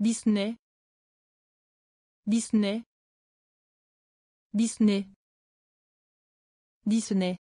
Disney. Disney. Disney. Disney.